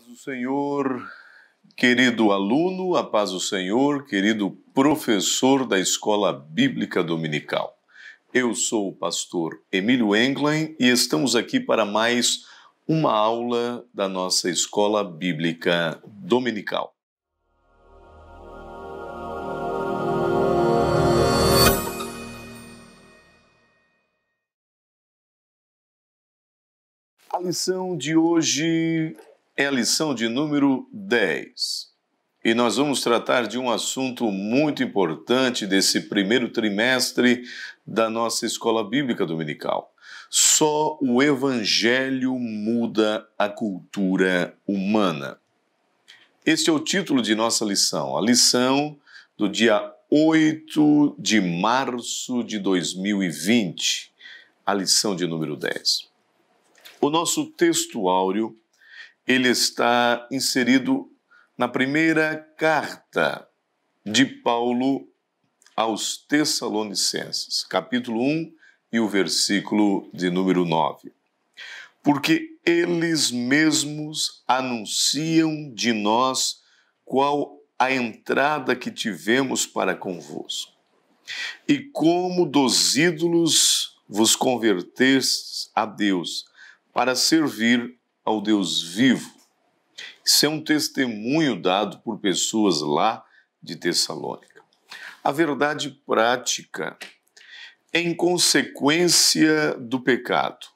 paz do Senhor, querido aluno, a paz do Senhor, querido professor da Escola Bíblica Dominical. Eu sou o pastor Emílio Englen e estamos aqui para mais uma aula da nossa Escola Bíblica Dominical. A lição de hoje é a lição de número 10 e nós vamos tratar de um assunto muito importante desse primeiro trimestre da nossa escola bíblica dominical. Só o Evangelho muda a cultura humana. Este é o título de nossa lição, a lição do dia 8 de março de 2020, a lição de número 10. O nosso texto áureo ele está inserido na primeira carta de Paulo aos Tessalonicenses, capítulo 1 e o versículo de número 9. Porque eles mesmos anunciam de nós qual a entrada que tivemos para convosco. E como dos ídolos vos convertestes a Deus, para servir ao Deus vivo. Isso é um testemunho dado por pessoas lá de Tessalônica. A verdade prática é em consequência do pecado.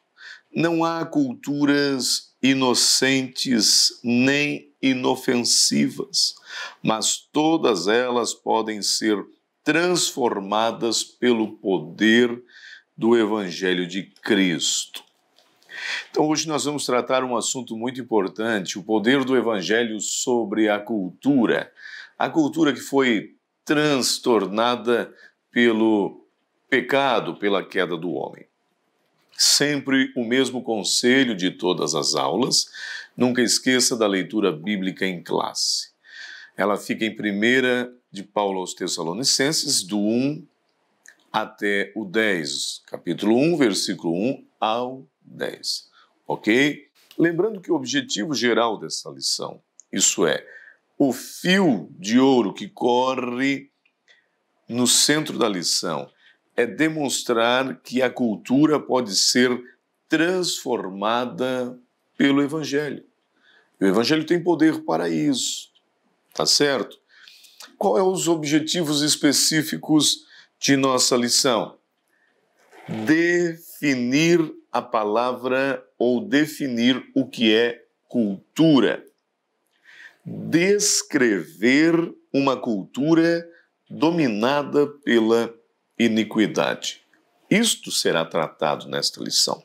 Não há culturas inocentes nem inofensivas, mas todas elas podem ser transformadas pelo poder do Evangelho de Cristo. Então, hoje nós vamos tratar um assunto muito importante: o poder do Evangelho sobre a cultura. A cultura que foi transtornada pelo pecado, pela queda do homem. Sempre o mesmo conselho de todas as aulas: nunca esqueça da leitura bíblica em classe. Ela fica em primeira de Paulo aos Tessalonicenses, do 1 até o 10, capítulo 1, versículo 1 ao 10. Ok? Lembrando que o objetivo geral dessa lição, isso é, o fio de ouro que corre no centro da lição, é demonstrar que a cultura pode ser transformada pelo Evangelho. O Evangelho tem poder para isso, tá certo? Qual é os objetivos específicos de nossa lição? Definir a palavra ou definir o que é cultura. Descrever uma cultura dominada pela iniquidade. Isto será tratado nesta lição.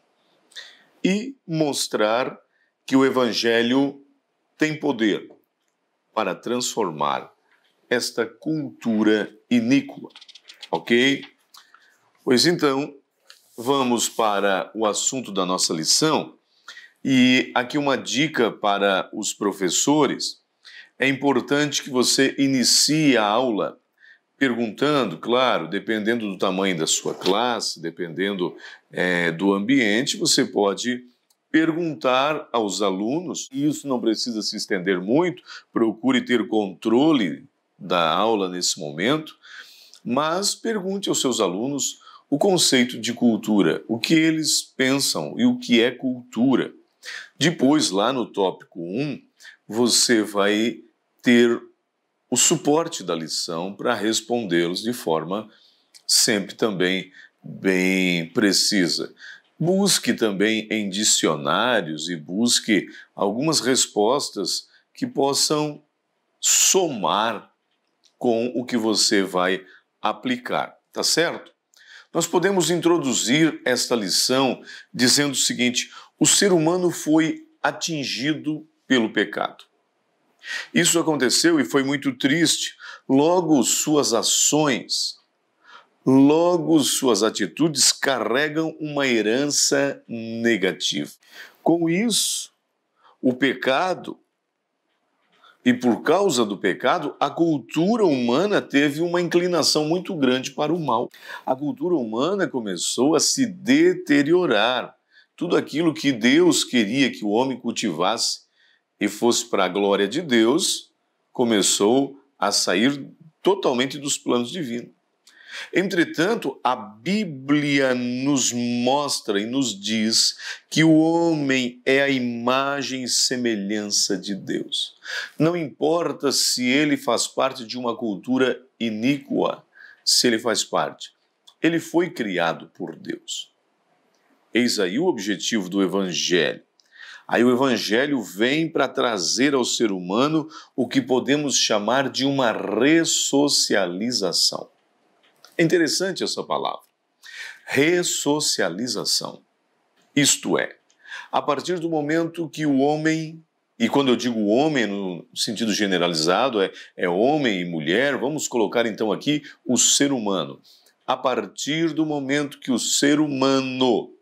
E mostrar que o Evangelho tem poder para transformar esta cultura iníqua. Ok? Pois então, vamos para o assunto da nossa lição e aqui uma dica para os professores. É importante que você inicie a aula perguntando, claro, dependendo do tamanho da sua classe, dependendo é, do ambiente, você pode perguntar aos alunos, e isso não precisa se estender muito, procure ter controle da aula nesse momento, mas pergunte aos seus alunos o conceito de cultura, o que eles pensam e o que é cultura. Depois, lá no tópico 1, você vai ter o suporte da lição para respondê-los de forma sempre também bem precisa. Busque também em dicionários e busque algumas respostas que possam somar com o que você vai aplicar, tá certo? Nós podemos introduzir esta lição dizendo o seguinte: o ser humano foi atingido pelo pecado. Isso aconteceu e foi muito triste. Logo, suas ações, logo, suas atitudes carregam uma herança negativa. Com isso, o pecado e por causa do pecado, a cultura humana teve uma inclinação muito grande para o mal. A cultura humana começou a se deteriorar. Tudo aquilo que Deus queria que o homem cultivasse e fosse para a glória de Deus, começou a sair totalmente dos planos divinos. Entretanto, a Bíblia nos mostra e nos diz que o homem é a imagem e semelhança de Deus. Não importa se ele faz parte de uma cultura iníqua, se ele faz parte, ele foi criado por Deus. Eis aí o objetivo do Evangelho. Aí o Evangelho vem para trazer ao ser humano o que podemos chamar de uma ressocialização. É interessante essa palavra. Ressocialização. Isto é, a partir do momento que o homem, e quando eu digo homem no sentido generalizado, é, é homem e mulher, vamos colocar então aqui o ser humano. A partir do momento que o ser humano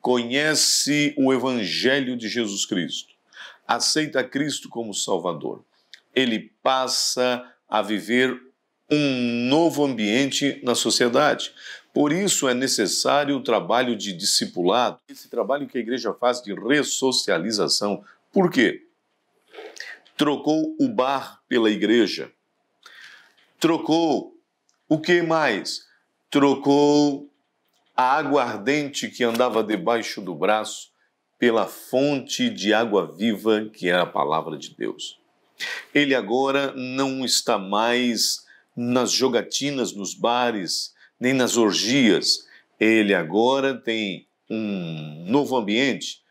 conhece o Evangelho de Jesus Cristo, aceita Cristo como Salvador, ele passa a viver um novo ambiente na sociedade. Por isso é necessário o trabalho de discipulado, esse trabalho que a igreja faz de ressocialização. Por quê? Trocou o bar pela igreja. Trocou o que mais? Trocou a água ardente que andava debaixo do braço pela fonte de água viva que é a palavra de Deus. Ele agora não está mais nas jogatinas, nos bares, nem nas orgias. Ele agora tem um novo ambiente.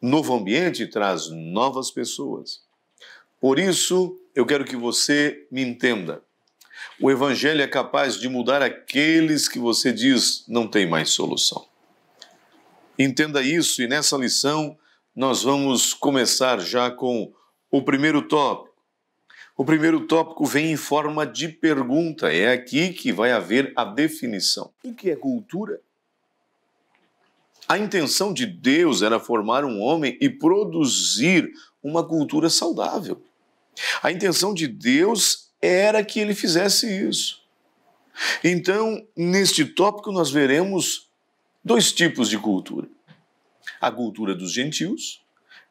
Novo ambiente traz novas pessoas. Por isso, eu quero que você me entenda. O Evangelho é capaz de mudar aqueles que você diz não tem mais solução. Entenda isso e nessa lição nós vamos começar já com o primeiro tópico o primeiro tópico vem em forma de pergunta. É aqui que vai haver a definição. O que é cultura? A intenção de Deus era formar um homem e produzir uma cultura saudável. A intenção de Deus era que ele fizesse isso. Então, neste tópico, nós veremos dois tipos de cultura: a cultura dos gentios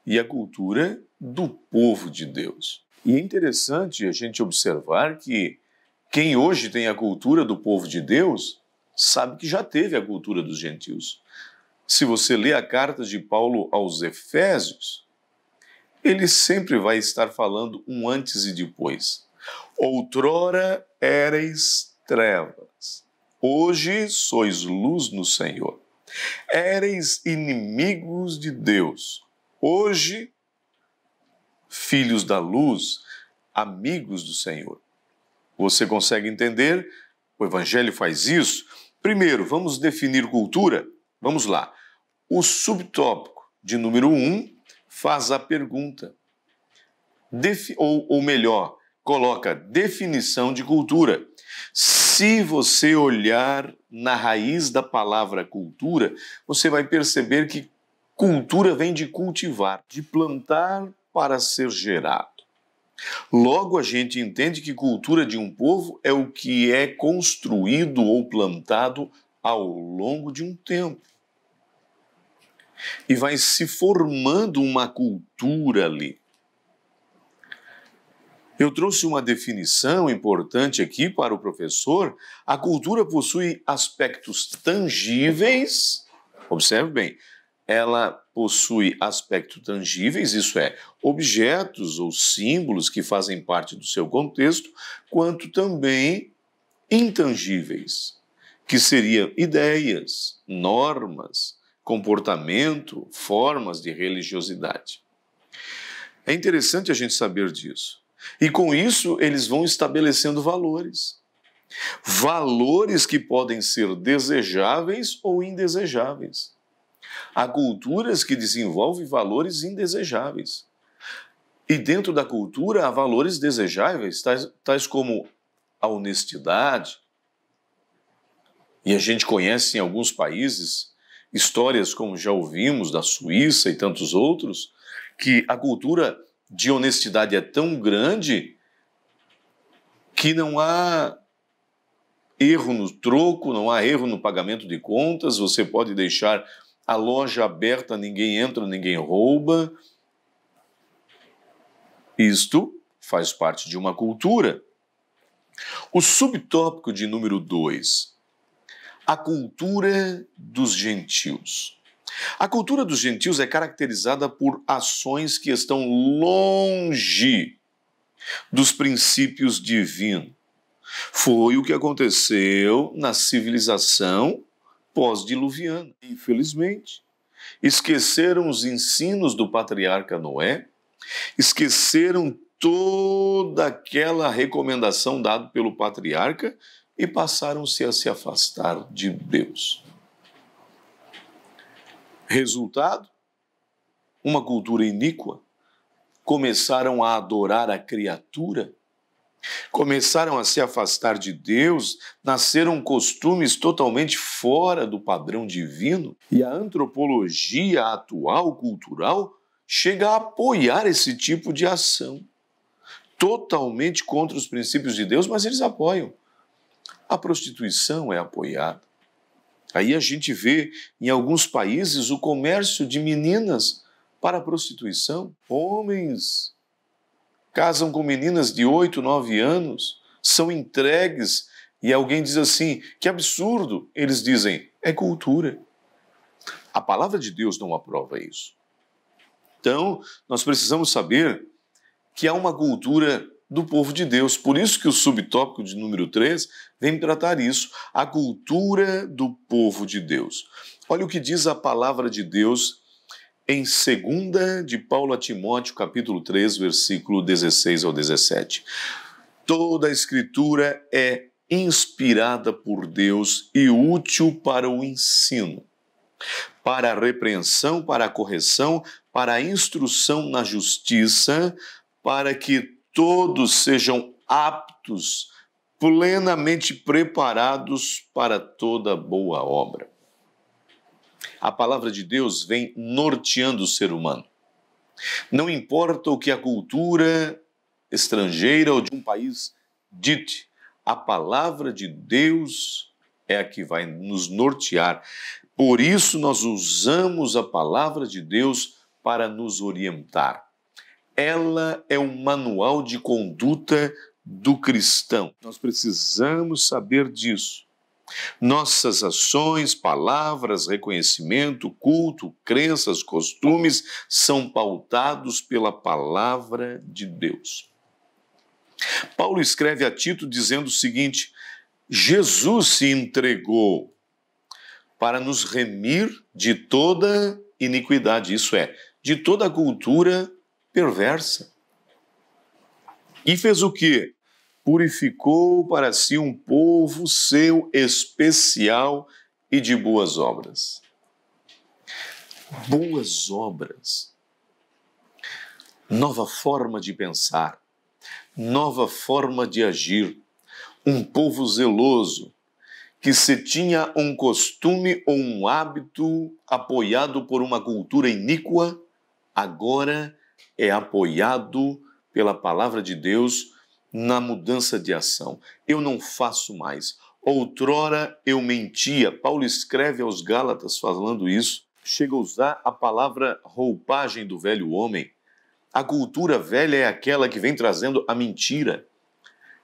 e a cultura do povo de Deus. E é interessante a gente observar que quem hoje tem a cultura do povo de Deus sabe que já teve a cultura dos gentios. Se você lê a carta de Paulo aos Efésios, ele sempre vai estar falando um antes e depois. Outrora erais trevas, hoje sois luz no Senhor. Ereis inimigos de Deus, hoje filhos da luz, amigos do Senhor. Você consegue entender? O Evangelho faz isso. Primeiro, vamos definir cultura? Vamos lá. O subtópico de número 1 um faz a pergunta, Defi ou, ou melhor, coloca definição de cultura. Se você olhar na raiz da palavra cultura, você vai perceber que cultura vem de cultivar, de plantar para ser gerado. Logo, a gente entende que cultura de um povo é o que é construído ou plantado ao longo de um tempo. E vai se formando uma cultura ali. Eu trouxe uma definição importante aqui para o professor. A cultura possui aspectos tangíveis, observe bem, ela possui aspectos tangíveis, isso é, objetos ou símbolos que fazem parte do seu contexto, quanto também intangíveis, que seriam ideias, normas, comportamento, formas de religiosidade. É interessante a gente saber disso. E com isso, eles vão estabelecendo valores. Valores que podem ser desejáveis ou indesejáveis. Há culturas que desenvolvem valores indesejáveis. E dentro da cultura há valores desejáveis, tais, tais como a honestidade. E a gente conhece em alguns países histórias como já ouvimos da Suíça e tantos outros, que a cultura de honestidade é tão grande que não há erro no troco, não há erro no pagamento de contas, você pode deixar a loja aberta, ninguém entra, ninguém rouba. Isto faz parte de uma cultura. O subtópico de número 2, a cultura dos gentios. A cultura dos gentios é caracterizada por ações que estão longe dos princípios divinos. Foi o que aconteceu na civilização pós-diluviana. Infelizmente, esqueceram os ensinos do patriarca Noé, esqueceram toda aquela recomendação dada pelo patriarca e passaram-se a se afastar de Deus. Resultado? Uma cultura iníqua. Começaram a adorar a criatura Começaram a se afastar de Deus, nasceram costumes totalmente fora do padrão divino, e a antropologia atual cultural chega a apoiar esse tipo de ação. Totalmente contra os princípios de Deus, mas eles apoiam. A prostituição é apoiada. Aí a gente vê em alguns países o comércio de meninas para a prostituição, homens casam com meninas de 8, 9 anos, são entregues e alguém diz assim: que absurdo! Eles dizem: é cultura. A palavra de Deus não aprova isso. Então, nós precisamos saber que há uma cultura do povo de Deus. Por isso que o subtópico de número 3 vem tratar isso, a cultura do povo de Deus. Olha o que diz a palavra de Deus em 2 de Paulo a Timóteo, capítulo 3, versículo 16 ao 17. Toda a escritura é inspirada por Deus e útil para o ensino, para a repreensão, para a correção, para a instrução na justiça, para que todos sejam aptos, plenamente preparados para toda boa obra a palavra de Deus vem norteando o ser humano. Não importa o que a cultura estrangeira ou de um país dite, a palavra de Deus é a que vai nos nortear. Por isso, nós usamos a palavra de Deus para nos orientar. Ela é um manual de conduta do cristão. Nós precisamos saber disso. Nossas ações, palavras, reconhecimento, culto, crenças, costumes são pautados pela palavra de Deus. Paulo escreve a Tito dizendo o seguinte: Jesus se entregou para nos remir de toda iniquidade, isso é, de toda cultura perversa. E fez o que? purificou para si um povo seu especial e de boas obras. Boas obras. Nova forma de pensar, nova forma de agir. Um povo zeloso que se tinha um costume ou um hábito apoiado por uma cultura iníqua, agora é apoiado pela palavra de Deus na mudança de ação. Eu não faço mais. Outrora eu mentia. Paulo escreve aos Gálatas falando isso. Chega a usar a palavra roupagem do velho homem. A cultura velha é aquela que vem trazendo a mentira.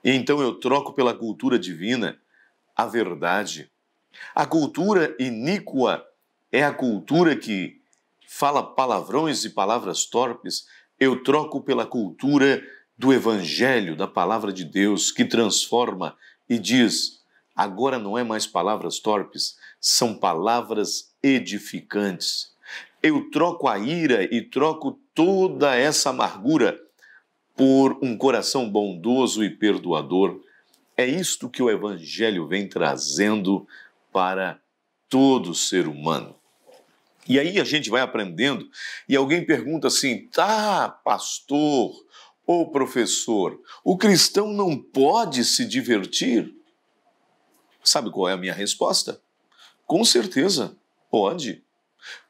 E então eu troco pela cultura divina a verdade. A cultura iníqua é a cultura que fala palavrões e palavras torpes. Eu troco pela cultura do Evangelho, da palavra de Deus, que transforma e diz: agora não é mais palavras torpes, são palavras edificantes. Eu troco a ira e troco toda essa amargura por um coração bondoso e perdoador. É isto que o Evangelho vem trazendo para todo ser humano. E aí a gente vai aprendendo, e alguém pergunta assim: tá, pastor, ou professor, o cristão não pode se divertir? Sabe qual é a minha resposta? Com certeza, pode.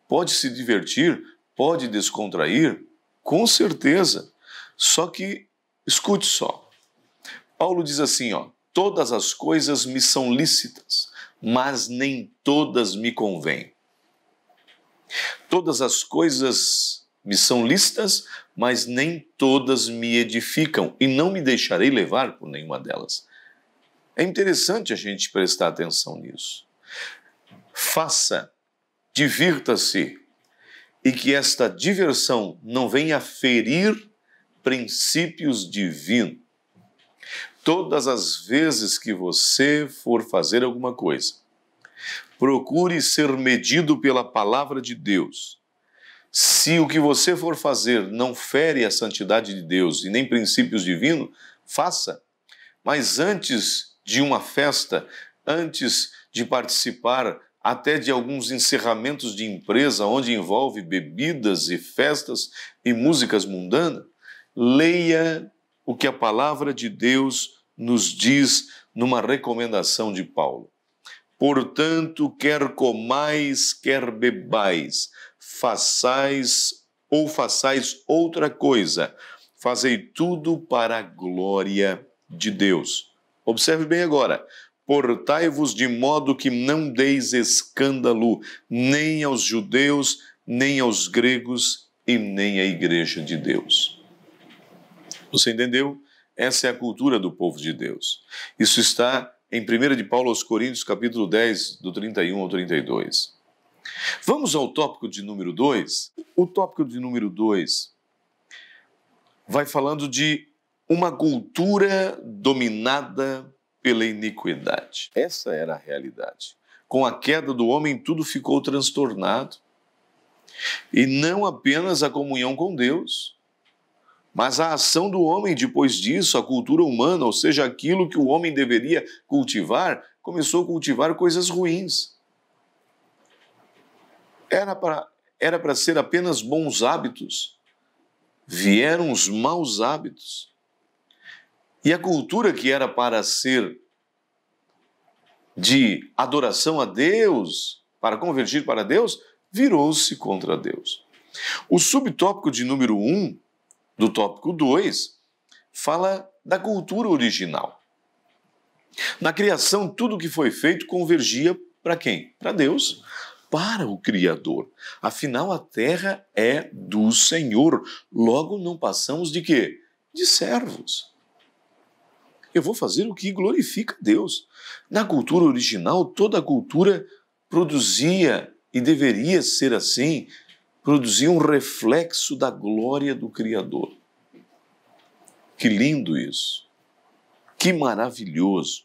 Pode se divertir, pode descontrair, com certeza. Só que, escute só. Paulo diz assim, ó, todas as coisas me são lícitas, mas nem todas me convêm. Todas as coisas me são listas, mas nem todas me edificam, e não me deixarei levar por nenhuma delas. É interessante a gente prestar atenção nisso. Faça, divirta-se, e que esta diversão não venha ferir princípios divinos. Todas as vezes que você for fazer alguma coisa, procure ser medido pela palavra de Deus se o que você for fazer não fere a santidade de Deus e nem princípios divinos, faça. Mas antes de uma festa, antes de participar até de alguns encerramentos de empresa onde envolve bebidas e festas e músicas mundanas, leia o que a palavra de Deus nos diz numa recomendação de Paulo. Portanto, quer comais, quer bebais, façais ou façais outra coisa, fazei tudo para a glória de Deus. Observe bem agora: portai-vos de modo que não deis escândalo nem aos judeus, nem aos gregos e nem à igreja de Deus. Você entendeu? Essa é a cultura do povo de Deus. Isso está em 1 de Paulo aos Coríntios, capítulo 10, do 31 ao 32. Vamos ao tópico de número 2. O tópico de número 2 vai falando de uma cultura dominada pela iniquidade. Essa era a realidade. Com a queda do homem, tudo ficou transtornado. E não apenas a comunhão com Deus, mas a ação do homem depois disso, a cultura humana, ou seja, aquilo que o homem deveria cultivar, começou a cultivar coisas ruins era para era para ser apenas bons hábitos, vieram os maus hábitos. E a cultura que era para ser de adoração a Deus, para convergir para Deus, virou-se contra Deus. O subtópico de número 1 um, do tópico 2 fala da cultura original. Na criação, tudo que foi feito convergia para quem? Para Deus para o Criador. Afinal, a terra é do Senhor. Logo, não passamos de quê? De servos. Eu vou fazer o que glorifica Deus. Na cultura original, toda a cultura produzia e deveria ser assim, produzia um reflexo da glória do Criador. Que lindo isso! Que maravilhoso!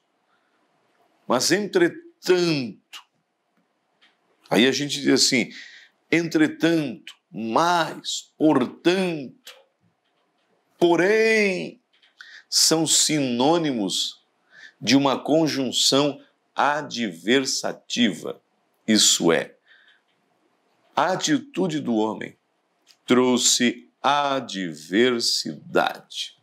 Mas, entretanto, Aí a gente diz assim: entretanto, mais portanto, porém, são sinônimos de uma conjunção adversativa. Isso é, a atitude do homem trouxe adversidade.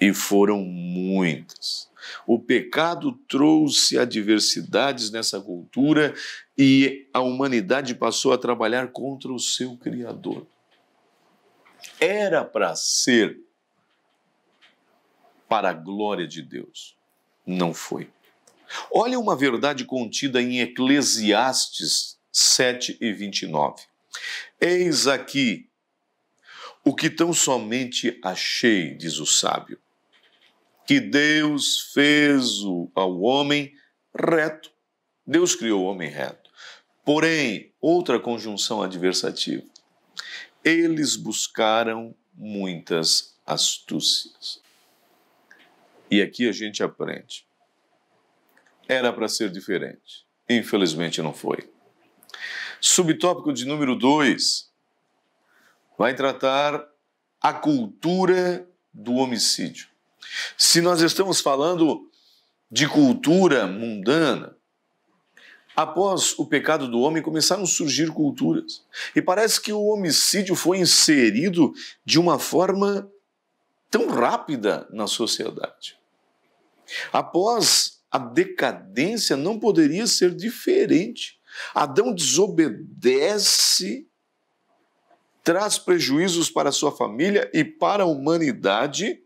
E foram muitas. O pecado trouxe adversidades nessa cultura e a humanidade passou a trabalhar contra o seu Criador. Era para ser para a glória de Deus. Não foi. Olha uma verdade contida em Eclesiastes 7 e 29. Eis aqui o que tão somente achei, diz o sábio, que Deus fez ao homem reto. Deus criou o homem reto. Porém, outra conjunção adversativa. Eles buscaram muitas astúcias. E aqui a gente aprende. Era para ser diferente. Infelizmente não foi. Subtópico de número 2 vai tratar a cultura do homicídio. Se nós estamos falando de cultura mundana, Após o pecado do homem, começaram a surgir culturas. E parece que o homicídio foi inserido de uma forma tão rápida na sociedade. Após a decadência, não poderia ser diferente. Adão desobedece, traz prejuízos para sua família e para a humanidade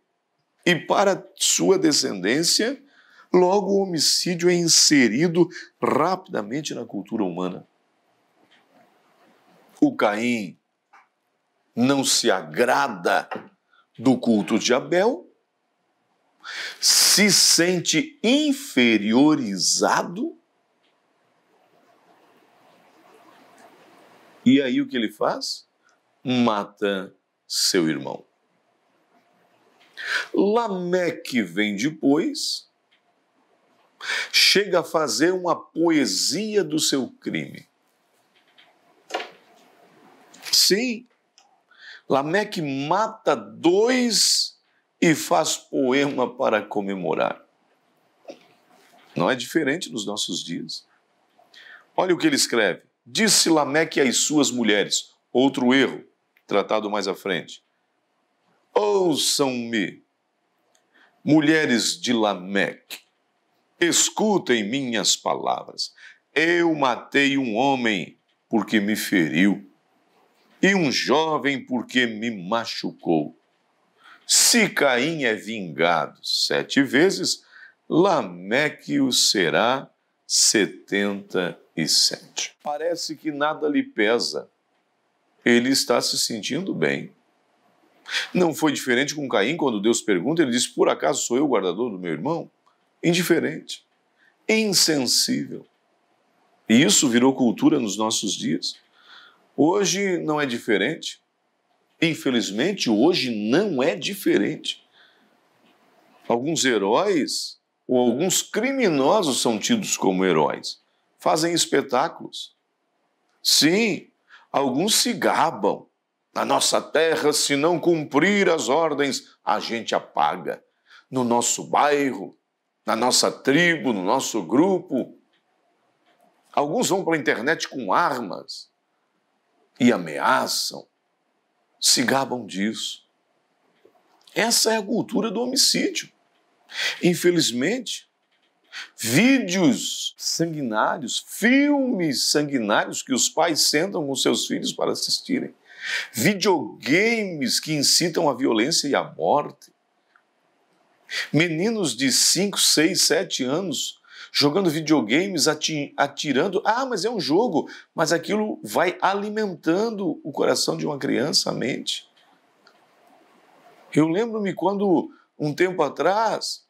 e para sua descendência Logo, o homicídio é inserido rapidamente na cultura humana. O Caim não se agrada do culto de Abel, se sente inferiorizado. E aí o que ele faz? Mata seu irmão. Lameque vem depois chega a fazer uma poesia do seu crime. Sim, Lameque mata dois e faz poema para comemorar. Não é diferente nos nossos dias. Olha o que ele escreve. Disse Lameque às suas mulheres, outro erro, tratado mais à frente. Ouçam-me, mulheres de Lameque Escutem minhas palavras. Eu matei um homem porque me feriu, e um jovem porque me machucou. Se Caim é vingado sete vezes, Lameque o será setenta e sete. Parece que nada lhe pesa. Ele está se sentindo bem. Não foi diferente com Caim, quando Deus pergunta, ele disse: Por acaso sou eu o guardador do meu irmão? indiferente, insensível. E isso virou cultura nos nossos dias. Hoje não é diferente. Infelizmente, hoje não é diferente. Alguns heróis ou alguns criminosos são tidos como heróis. Fazem espetáculos. Sim, alguns se gabam. Na nossa terra, se não cumprir as ordens, a gente apaga. No nosso bairro, na nossa tribo, no nosso grupo. Alguns vão para a internet com armas e ameaçam, se gabam disso. Essa é a cultura do homicídio. Infelizmente, vídeos sanguinários, filmes sanguinários que os pais sentam com seus filhos para assistirem, videogames que incitam a violência e a morte, Meninos de 5, 6, 7 anos jogando videogames, atirando. Ah, mas é um jogo. Mas aquilo vai alimentando o coração de uma criança, a mente. Eu lembro-me quando, um tempo atrás,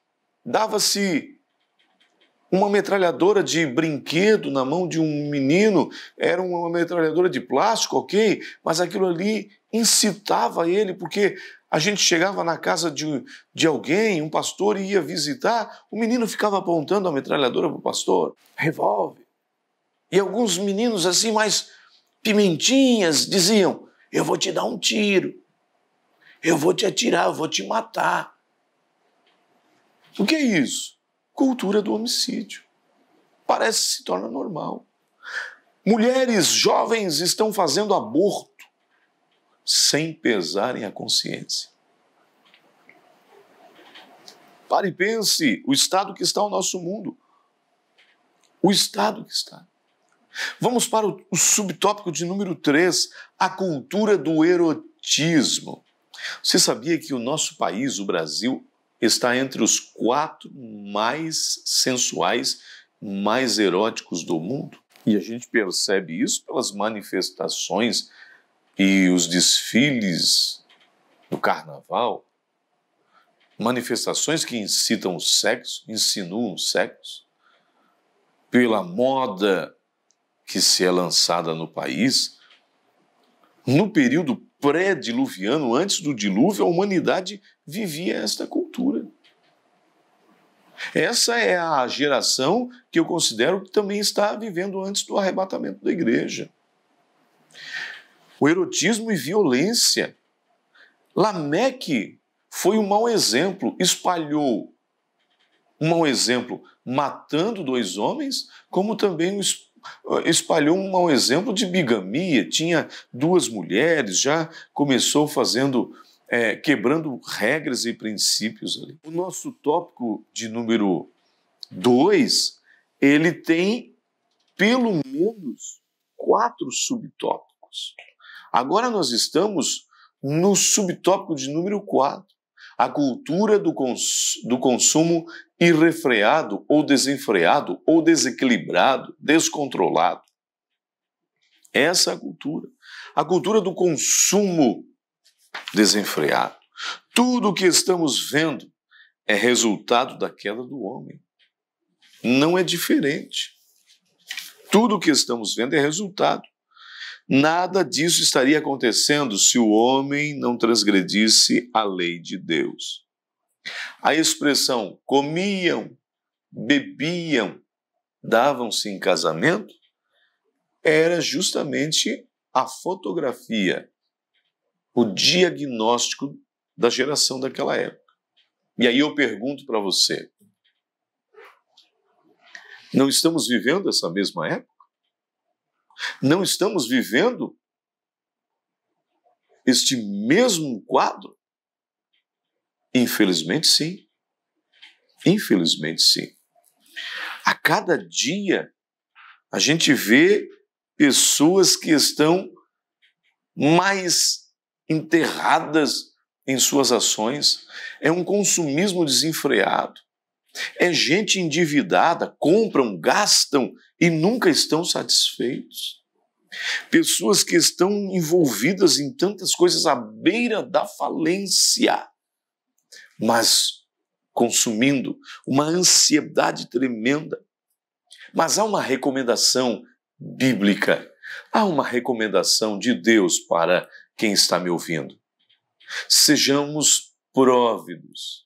dava-se uma metralhadora de brinquedo na mão de um menino, era uma metralhadora de plástico, ok, mas aquilo ali incitava ele, porque a gente chegava na casa de, de alguém, um pastor ia visitar, o menino ficava apontando a metralhadora para o pastor, revólver. E alguns meninos assim, mais pimentinhas, diziam: Eu vou te dar um tiro, eu vou te atirar, eu vou te matar. O que é isso? cultura do homicídio. Parece que se torna normal. Mulheres jovens estão fazendo aborto sem pesarem a consciência. Pare e pense o estado que está o nosso mundo. O estado que está. Vamos para o subtópico de número 3, a cultura do erotismo. Você sabia que o nosso país, o Brasil, está entre os quatro mais sensuais, mais eróticos do mundo. E a gente percebe isso pelas manifestações e os desfiles do carnaval, manifestações que incitam o sexo, insinuam o sexo, pela moda que se é lançada no país, no período pré-diluviano, antes do dilúvio, a humanidade vivia esta cultura. Essa é a geração que eu considero que também está vivendo antes do arrebatamento da igreja. O erotismo e violência. Lameque foi um mau exemplo, espalhou um mau exemplo, matando dois homens, como também o espalhou um exemplo de bigamia, tinha duas mulheres, já começou fazendo, é, quebrando regras e princípios ali. O nosso tópico de número dois, ele tem pelo menos quatro subtópicos. Agora nós estamos no subtópico de número 4, a cultura do, cons do consumo irrefreado ou desenfreado ou desequilibrado, descontrolado. Essa é a cultura. A cultura do consumo desenfreado. Tudo o que estamos vendo é resultado da queda do homem. Não é diferente. Tudo o que estamos vendo é resultado. Nada disso estaria acontecendo se o homem não transgredisse a lei de Deus. A expressão comiam, bebiam, davam-se em casamento era justamente a fotografia, o diagnóstico da geração daquela época. E aí eu pergunto para você: não estamos vivendo essa mesma época? Não estamos vivendo este mesmo quadro? Infelizmente, sim. Infelizmente, sim. A cada dia, a gente vê pessoas que estão mais enterradas em suas ações. É um consumismo desenfreado. É gente endividada, compram, gastam e nunca estão satisfeitos. Pessoas que estão envolvidas em tantas coisas à beira da falência mas consumindo, uma ansiedade tremenda. Mas há uma recomendação bíblica, há uma recomendação de Deus para quem está me ouvindo. Sejamos próvidos,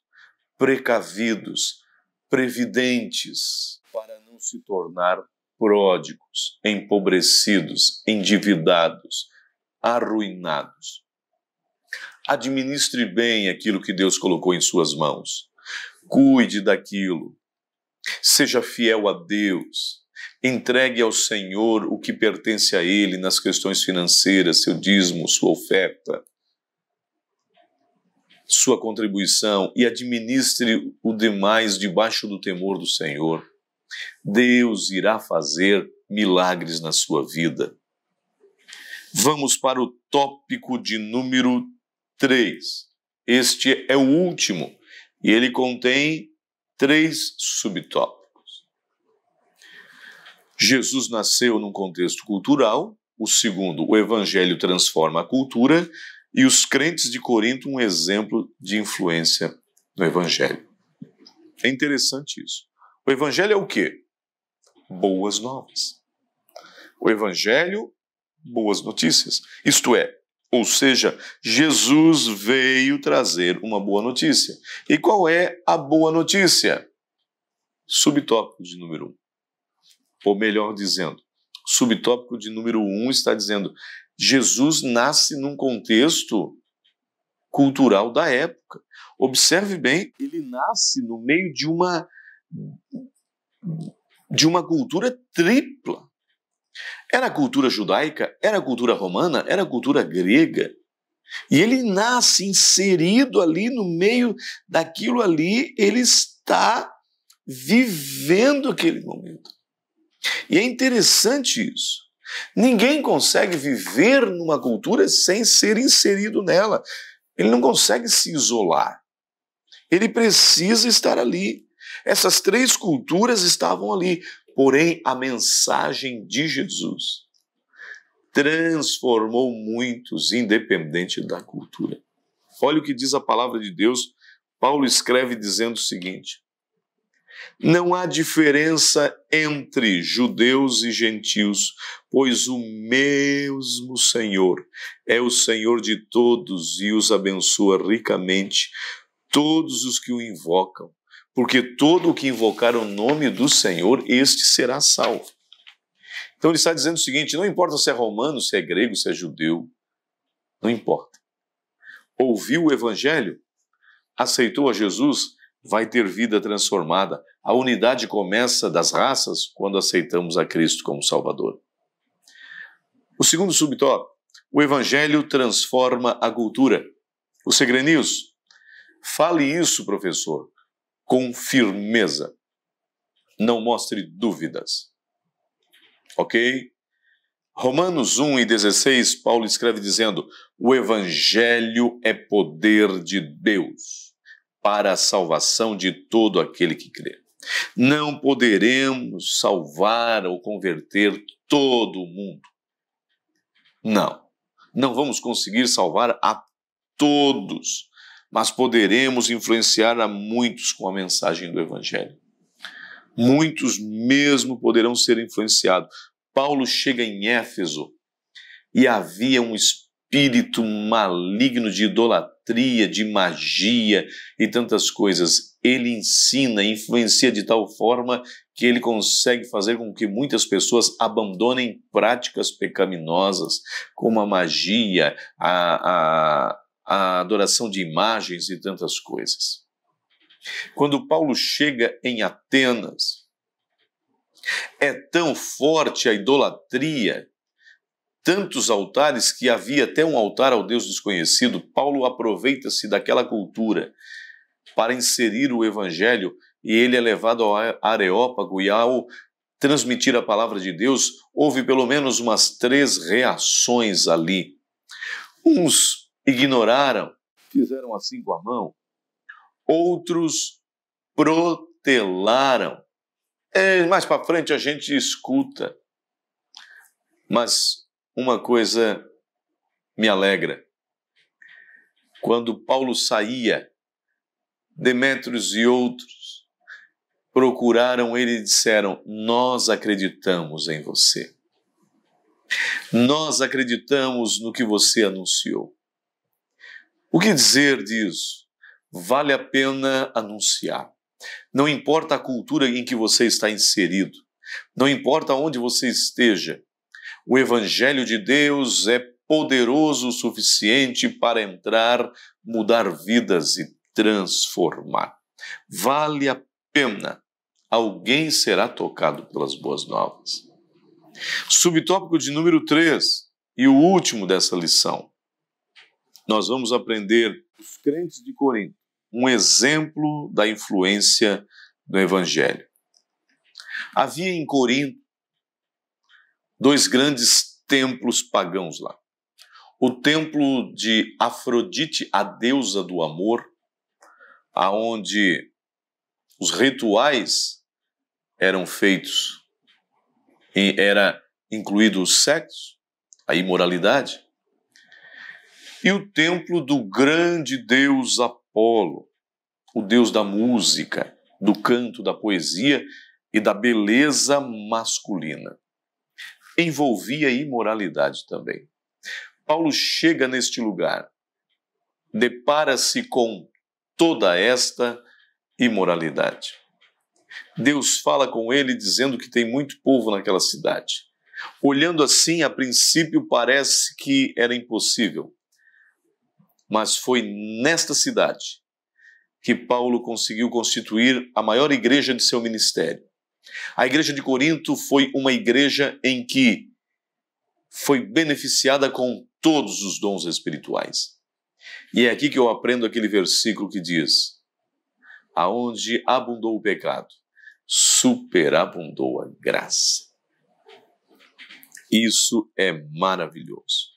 precavidos, previdentes, para não se tornar pródigos, empobrecidos, endividados, arruinados. Administre bem aquilo que Deus colocou em suas mãos. Cuide daquilo. Seja fiel a Deus. Entregue ao Senhor o que pertence a Ele nas questões financeiras, seu dízimo, sua oferta, sua contribuição e administre o demais debaixo do temor do Senhor. Deus irá fazer milagres na sua vida. Vamos para o tópico de número 3. Este é o último e ele contém três subtópicos. Jesus nasceu num contexto cultural, o segundo, o evangelho transforma a cultura, e os crentes de Corinto, um exemplo de influência no evangelho. É interessante isso. O evangelho é o quê? Boas novas. O evangelho, boas notícias. Isto é, ou seja, Jesus veio trazer uma boa notícia. E qual é a boa notícia? Subtópico de número 1. Um. Ou melhor dizendo, subtópico de número 1 um está dizendo: Jesus nasce num contexto cultural da época. Observe bem, ele nasce no meio de uma de uma cultura tripla. Era cultura judaica, era cultura romana, era cultura grega. E ele nasce inserido ali no meio daquilo ali, ele está vivendo aquele momento. E é interessante isso. Ninguém consegue viver numa cultura sem ser inserido nela. Ele não consegue se isolar. Ele precisa estar ali. Essas três culturas estavam ali. Porém, a mensagem de Jesus transformou muitos, independente da cultura. Olha o que diz a palavra de Deus. Paulo escreve dizendo o seguinte: Não há diferença entre judeus e gentios, pois o mesmo Senhor é o Senhor de todos e os abençoa ricamente todos os que o invocam porque todo o que invocar o nome do Senhor, este será salvo. Então ele está dizendo o seguinte: não importa se é romano, se é grego, se é judeu, não importa. Ouviu o evangelho, aceitou a Jesus, vai ter vida transformada. A unidade começa das raças quando aceitamos a Cristo como Salvador. O segundo subtópico: o evangelho transforma a cultura. O Segre News, fale isso, professor com firmeza. Não mostre dúvidas. Ok? Romanos 1 e 16, Paulo escreve dizendo: O Evangelho é poder de Deus para a salvação de todo aquele que crê. Não poderemos salvar ou converter todo o mundo. Não, não vamos conseguir salvar a todos mas poderemos influenciar a muitos com a mensagem do Evangelho. Muitos mesmo poderão ser influenciados. Paulo chega em Éfeso e havia um espírito maligno de idolatria, de magia e tantas coisas. Ele ensina, influencia de tal forma que ele consegue fazer com que muitas pessoas abandonem práticas pecaminosas, como a magia, a, a a adoração de imagens e tantas coisas. Quando Paulo chega em Atenas, é tão forte a idolatria, tantos altares que havia até um altar ao Deus desconhecido. Paulo aproveita-se daquela cultura para inserir o evangelho e ele é levado ao Areópago e ao transmitir a palavra de Deus, houve pelo menos umas três reações ali. Uns ignoraram, fizeram assim com a mão. Outros protelaram. É, mais para frente a gente escuta. Mas uma coisa me alegra. Quando Paulo saía, Demétrios e outros procuraram ele e disseram: Nós acreditamos em você. Nós acreditamos no que você anunciou. O que dizer disso? Vale a pena anunciar. Não importa a cultura em que você está inserido, não importa onde você esteja, o Evangelho de Deus é poderoso o suficiente para entrar, mudar vidas e transformar. Vale a pena. Alguém será tocado pelas boas novas. Subtópico de número 3 e o último dessa lição nós vamos aprender os crentes de Corinto, um exemplo da influência do Evangelho. Havia em Corinto dois grandes templos pagãos lá. O templo de Afrodite, a deusa do amor, aonde os rituais eram feitos e era incluído o sexo, a imoralidade, e o templo do grande deus Apolo, o deus da música, do canto, da poesia e da beleza masculina. Envolvia imoralidade também. Paulo chega neste lugar, depara-se com toda esta imoralidade. Deus fala com ele dizendo que tem muito povo naquela cidade. Olhando assim, a princípio parece que era impossível, mas foi nesta cidade que Paulo conseguiu constituir a maior igreja de seu ministério. A igreja de Corinto foi uma igreja em que foi beneficiada com todos os dons espirituais. E é aqui que eu aprendo aquele versículo que diz: Aonde abundou o pecado, superabundou a graça. Isso é maravilhoso.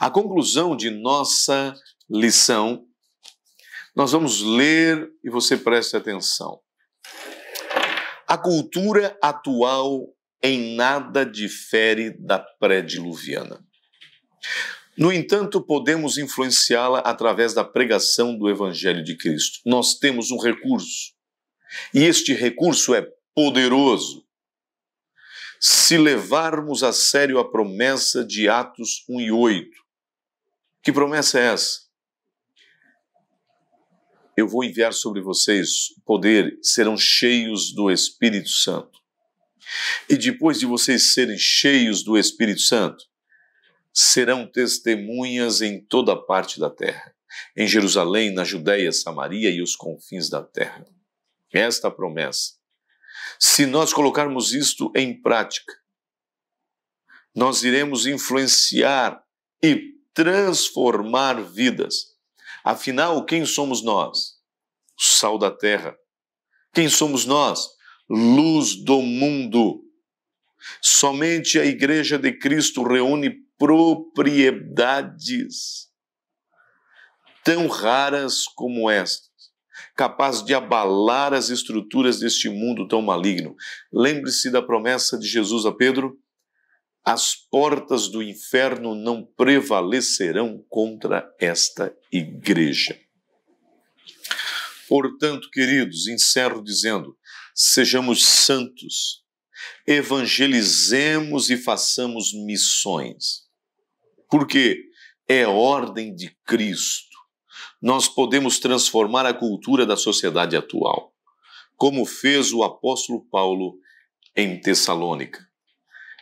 A conclusão de nossa lição, nós vamos ler e você preste atenção. A cultura atual em nada difere da pré-diluviana. No entanto, podemos influenciá-la através da pregação do Evangelho de Cristo. Nós temos um recurso, e este recurso é poderoso. Se levarmos a sério a promessa de Atos 1 e 8, que promessa é essa? eu vou enviar sobre vocês poder, serão cheios do Espírito Santo. E depois de vocês serem cheios do Espírito Santo, serão testemunhas em toda parte da terra, em Jerusalém, na Judéia, Samaria e os confins da terra. Esta promessa. Se nós colocarmos isto em prática, nós iremos influenciar e transformar vidas Afinal, quem somos nós? Sal da terra. Quem somos nós? Luz do mundo. Somente a Igreja de Cristo reúne propriedades tão raras como estas, capazes de abalar as estruturas deste mundo tão maligno. Lembre-se da promessa de Jesus a Pedro: as portas do inferno não prevalecerão contra esta igreja. Portanto, queridos, encerro dizendo: sejamos santos, evangelizemos e façamos missões. Porque é ordem de Cristo. Nós podemos transformar a cultura da sociedade atual, como fez o apóstolo Paulo em Tessalônica.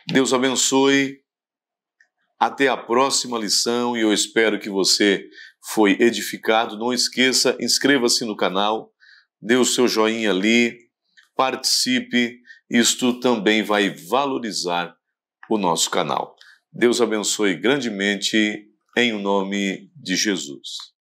Deus abençoe. Até a próxima lição e eu espero que você foi edificado. Não esqueça, inscreva-se no canal, dê o seu joinha ali, participe. Isto também vai valorizar o nosso canal. Deus abençoe grandemente em o nome de Jesus.